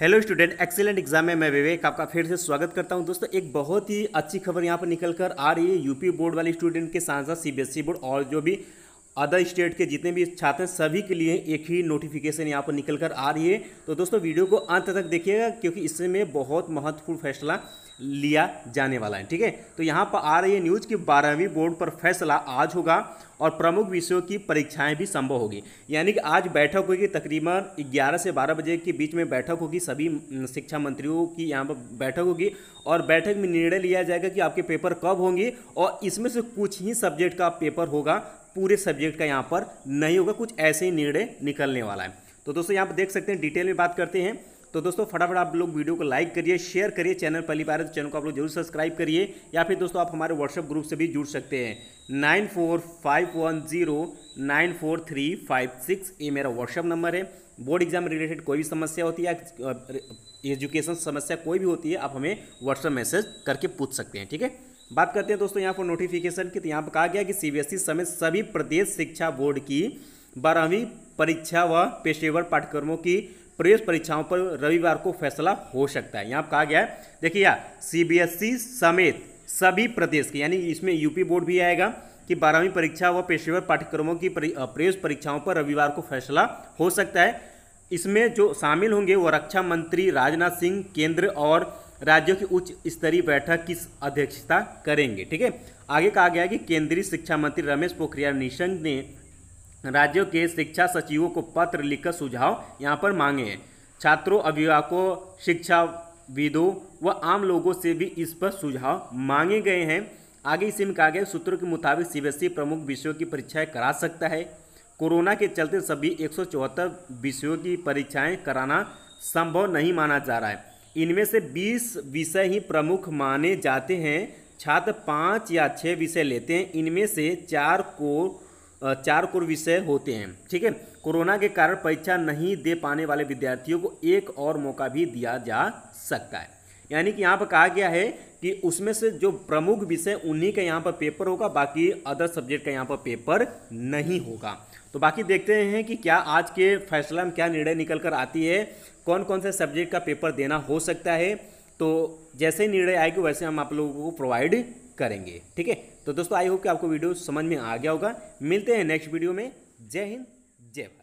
hello student excellent exam में मैं विवेक आपका फिर से स्वागत करता हूं दोस्तों एक बहुत ही अच्छी खबर यहां पर निकल कर आ रही है यूपी बोर्ड वाले स्टूडेंट के साथ साथ सीबीएसई बोर्ड और जो भी अदर स्टेट के जितने भी छात्र हैं सभी के लिए एक ही नोटिफिकेशन यहाँ पर निकल कर आ रही है तो दोस्तों वीडियो को अंत तक देखिएगा क्योंकि इसमें बहुत महत्वपूर्ण फैसला लिया जाने वाला है ठीक है तो यहाँ पर आ रही है न्यूज़ कि बारहवीं बोर्ड पर फैसला आज होगा और प्रमुख विषयों की परीक्षाएं भी संभव होगी यानी कि आज बैठक होगी तकरीबन 11 से 12 बजे के बीच में बैठक होगी सभी शिक्षा मंत्रियों की यहाँ पर बैठक होगी और बैठक में निर्णय लिया जाएगा कि आपके पेपर कब होंगे और इसमें से कुछ ही सब्जेक्ट का पेपर होगा पूरे सब्जेक्ट का यहाँ पर नहीं होगा कुछ ऐसे ही निर्णय निकलने वाला है तो दोस्तों यहाँ पर देख सकते हैं डिटेल में बात करते हैं तो दोस्तों फटाफट आप लोग वीडियो को लाइक करिए शेयर करिए चैनल पहली बार तो चैनल को आप लोग जरूर सब्सक्राइब करिए या फिर दोस्तों आप हमारे व्हाट्सएप ग्रुप से भी जुड़ सकते हैं nine four five one zero nine four three five six ये मेरा व्हाट्सअप नंबर है बोर्ड एग्जाम रिलेटेड कोई भी समस्या होती है या एजुकेशन समस्या कोई भी होती है आप हमें व्हाट्सएप मैसेज करके पूछ सकते हैं ठीक है बात करते हैं दोस्तों यहाँ पर नोटिफिकेशन की तो यहाँ पर कहा गया कि सीबीएसई e समेत सभी प्रदेश शिक्षा बोर्ड की बारहवीं परीक्षा व पेशेवर पाठ्यक्रमों की प्रवेश परीक्षाओं पर रविवार को फैसला हो सकता है यहाँ कहा गया है देखिए यहाँ सीबीएसई e समेत सभी प्रदेश के यानी इसमें यूपी बोर्ड भी आएगा कि बारहवीं परीक्षा व पेशेवर पाठ्यक्रमों की प्रवेश परीक्षाओं पर रविवार को फैसला हो सकता है इसमें जो शामिल होंगे वो रक्षा मंत्री राजनाथ सिंह केंद्र और राज्यों की उच्च स्तरीय बैठक की अध्यक्षता करेंगे ठीक है आगे कहा गया है कि केंद्रीय शिक्षा मंत्री रमेश पोखरियाल निशंक ने राज्यों के शिक्षा सचिवों को पत्र लिखकर सुझाव यहाँ पर मांगे हैं छात्रों अभिभावकों शिक्षाविदों व आम लोगों से भी इस पर सुझाव मांगे गए हैं आगे इसी में कहा गया सूत्रों के मुताबिक सीबीएसई प्रमुख विषयों की परीक्षाएं करा सकता है कोरोना के चलते सभी एक विषयों की परीक्षाएं कराना संभव नहीं माना जा रहा है इनमें से 20 विषय ही प्रमुख माने जाते हैं छात्र पाँच या छः विषय लेते हैं इनमें से चार को चार कोर विषय होते हैं ठीक है कोरोना के कारण परीक्षा नहीं दे पाने वाले विद्यार्थियों को एक और मौका भी दिया जा सकता है यानी कि यहाँ पर कहा गया है कि उसमें से जो प्रमुख विषय उन्हीं का यहाँ पर पेपर होगा बाकी अदर सब्जेक्ट का यहाँ पर पेपर नहीं होगा तो बाकी देखते हैं कि क्या आज के फैसला में क्या निर्णय निकल कर आती है कौन कौन से सब्जेक्ट का पेपर देना हो सकता है तो जैसे निर्णय आएगी वैसे हम आप लोगों को प्रोवाइड करेंगे ठीक है तो दोस्तों आई होप कि आपको वीडियो समझ में आ गया होगा मिलते हैं नेक्स्ट वीडियो में जय हिंद जय